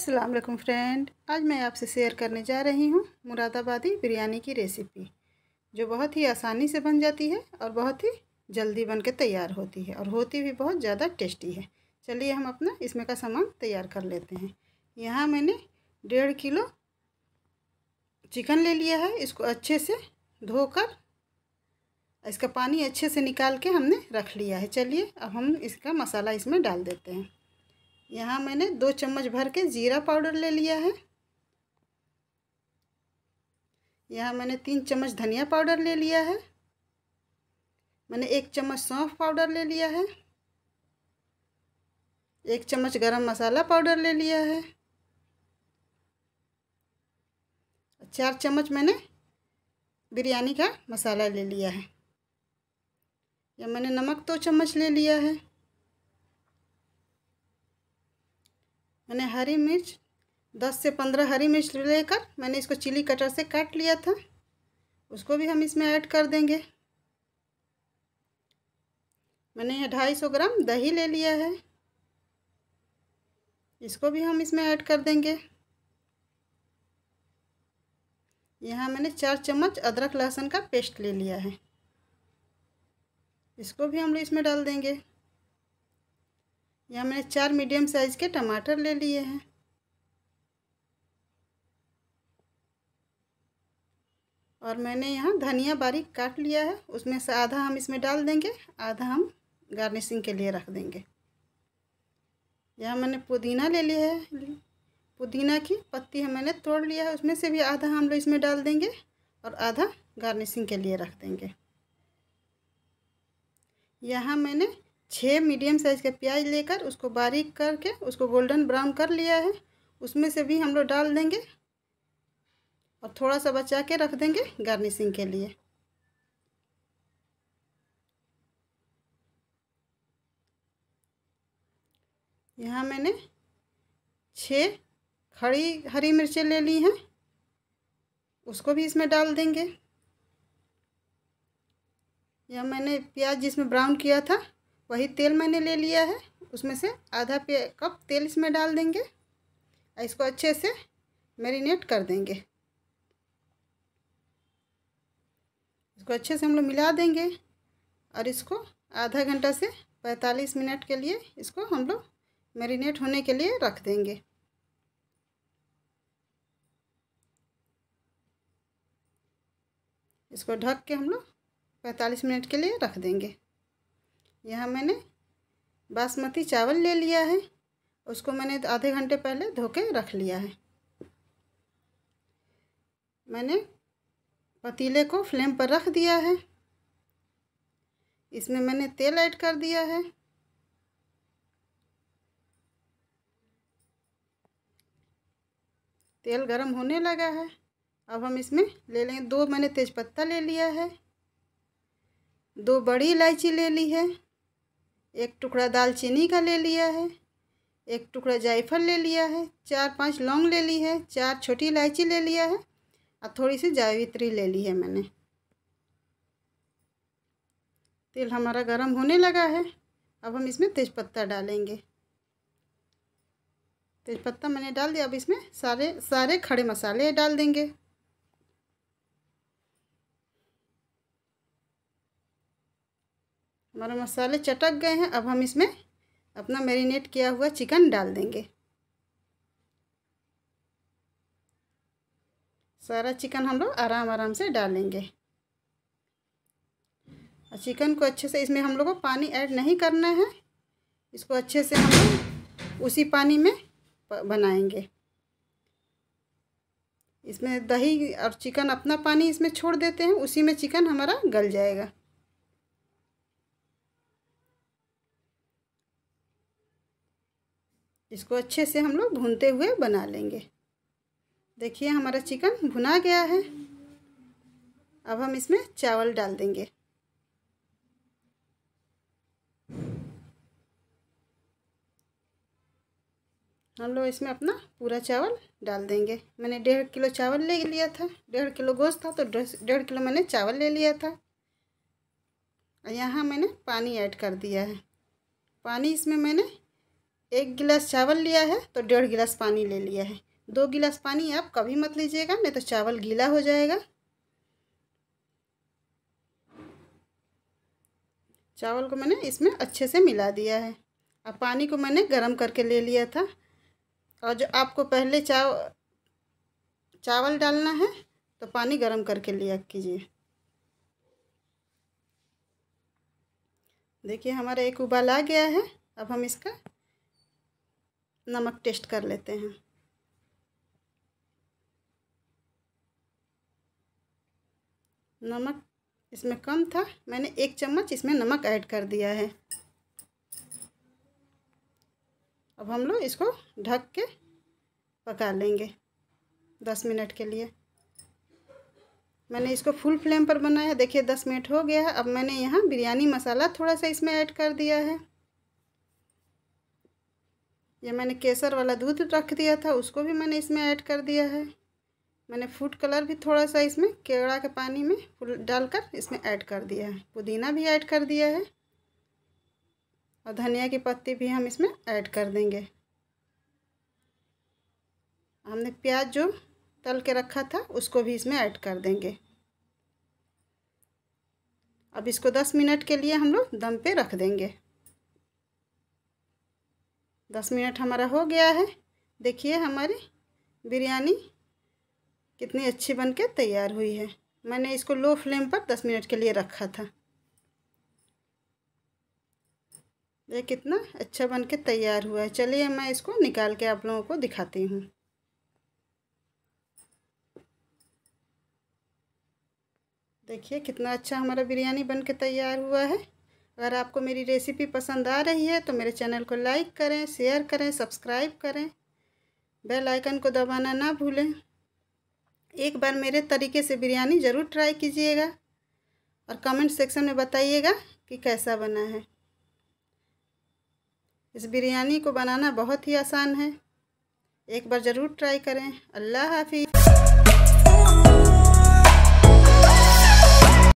Aslam friend आज मैं आपसे शेयर करने जा रही हूँ मुरादाबादी बिरयानी की रेसिपी जो बहुत ही आसानी से बन जाती है और बहुत ही जल्दी बन के तैयार होती है और होती भी बहुत ज़्यादा टेस्टी है चलिए हम अपना इसमें का सामान तैयार कर लेते हैं यहाँ मैंने डेढ़ किलो चिकन ले लिया है इसको अच्छे से धोकर इसका पानी अच्छे से निकाल के हमने रख लिया है चलिए अब हम इसका मसाला इसमें डाल देते हैं यहाँ मैंने दो चम्मच भर के ज़ीरा पाउडर ले लिया है यहाँ मैंने तीन चम्मच धनिया पाउडर ले लिया है मैंने एक चम्मच सौंफ पाउडर ले लिया है एक चम्मच गरम मसाला पाउडर ले लिया है चार चम्मच मैंने बिरयानी का मसाला ले लिया है या मैंने नमक दो तो चम्मच ले लिया है मैंने हरी मिर्च दस से पंद्रह हरी मिर्च लेकर मैंने इसको चिली कटर से काट लिया था उसको भी हम इसमें ऐड कर देंगे मैंने यह ढाई सौ ग्राम दही ले लिया है इसको भी हम इसमें ऐड कर देंगे यहाँ मैंने चार चम्मच अदरक लहसुन का पेस्ट ले लिया है इसको भी हम लोग इसमें डाल देंगे यहाँ मैंने चार मीडियम साइज़ के टमाटर ले लिए हैं और मैंने यहाँ धनिया बारीक काट लिया है उसमें से आधा हम इसमें डाल देंगे आधा हम गार्निशिंग के लिए रख देंगे यहाँ मैंने पुदीना ले लिया है पुदीना की पत्ती है मैंने तोड़ लिया है उसमें से भी आधा हम लोग इसमें डाल देंगे और आधा गार्निशिंग के लिए रख देंगे यहाँ मैंने छः मीडियम साइज़ का प्याज लेकर उसको बारीक करके उसको गोल्डन ब्राउन कर लिया है उसमें से भी हम लोग डाल देंगे और थोड़ा सा बचा के रख देंगे गार्निशिंग के लिए यहाँ मैंने छः खड़ी हरी मिर्चें ले ली हैं उसको भी इसमें डाल देंगे यह मैंने प्याज जिसमें ब्राउन किया था वही तेल मैंने ले लिया है उसमें से आधा पे कप तेल इसमें डाल देंगे और इसको अच्छे से मैरिनेट कर देंगे इसको अच्छे से हम लोग मिला देंगे और इसको आधा घंटा से पैंतालीस मिनट के लिए इसको हम लोग मैरिनेट होने के लिए रख देंगे इसको ढक के हम लोग पैंतालीस मिनट के लिए रख देंगे यहाँ मैंने बासमती चावल ले लिया है उसको मैंने आधे घंटे पहले धो के रख लिया है मैंने पतीले को फ्लेम पर रख दिया है इसमें मैंने तेल ऐड कर दिया है तेल गरम होने लगा है अब हम इसमें ले लेंगे दो मैंने तेज़पत्ता ले लिया है दो बड़ी इलायची ले ली है एक टुकड़ा दालचीनी का ले लिया है एक टुकड़ा जायफल ले लिया है चार पांच लौंग ले ली है चार छोटी इलायची ले लिया है और थोड़ी सी जावित्री ले ली है मैंने तेल हमारा गरम होने लगा है अब हम इसमें तेज़पत्ता डालेंगे तेज़पत्ता मैंने डाल दिया अब इसमें सारे सारे खड़े मसाले डाल देंगे हमारे मसाले चटक गए हैं अब हम इसमें अपना मैरिनेट किया हुआ चिकन डाल देंगे सारा चिकन हम लोग आराम आराम से डालेंगे और चिकन को अच्छे से इसमें हम लोग को पानी ऐड नहीं करना है इसको अच्छे से हम उसी पानी में बनाएंगे इसमें दही और चिकन अपना पानी इसमें छोड़ देते हैं उसी में चिकन हमारा गल जाएगा इसको अच्छे से हम लोग भूनते हुए बना लेंगे देखिए हमारा चिकन भुना गया है अब हम इसमें चावल डाल देंगे हम लोग इसमें अपना पूरा चावल डाल देंगे मैंने डेढ़ किलो चावल ले लिया था डेढ़ किलो गोश्त था तो डेढ़ किलो मैंने चावल ले लिया था और यहाँ मैंने पानी ऐड कर दिया है पानी इसमें मैंने एक गिलास चावल लिया है तो डेढ़ गिलास पानी ले लिया है दो गिलास पानी आप कभी मत लीजिएगा नहीं तो चावल गीला हो जाएगा चावल को मैंने इसमें अच्छे से मिला दिया है अब पानी को मैंने गरम करके ले लिया था और जो आपको पहले चाव चावल डालना है तो पानी गरम करके लिया कीजिए देखिए हमारा एक उबाल आ गया है अब हम इसका नमक टेस्ट कर लेते हैं नमक इसमें कम था मैंने एक चम्मच इसमें नमक ऐड कर दिया है अब हम लोग इसको ढक के पका लेंगे दस मिनट के लिए मैंने इसको फुल फ्लेम पर बनाया देखिए दस मिनट हो गया अब मैंने यहाँ बिरयानी मसाला थोड़ा सा इसमें ऐड कर दिया है ये मैंने केसर वाला दूध रख दिया था उसको भी मैंने इसमें ऐड कर दिया है मैंने फूड कलर भी थोड़ा सा इसमें केवड़ा के पानी में डालकर इसमें ऐड कर दिया है पुदीना भी ऐड कर दिया है और धनिया की पत्ती भी हम इसमें ऐड कर देंगे हमने प्याज जो तल के रखा था उसको भी इसमें ऐड कर देंगे अब इसको दस मिनट के लिए हम लोग दम पे रख देंगे दस मिनट हमारा हो गया है देखिए हमारी बिरयानी कितनी अच्छी बन के तैयार हुई है मैंने इसको लो फ्लेम पर दस मिनट के लिए रखा था ये कितना अच्छा बन के तैयार हुआ है चलिए मैं इसको निकाल के आप लोगों को दिखाती हूँ देखिए कितना अच्छा हमारा बिरयानी बन के तैयार हुआ है अगर आपको मेरी रेसिपी पसंद आ रही है तो मेरे चैनल को लाइक करें शेयर करें सब्सक्राइब करें बेल आइकन को दबाना ना भूलें एक बार मेरे तरीके से बिरयानी ज़रूर ट्राई कीजिएगा और कमेंट सेक्शन में बताइएगा कि कैसा बना है इस बिरयानी को बनाना बहुत ही आसान है एक बार ज़रूर ट्राई करें अल्लाह हाफिज़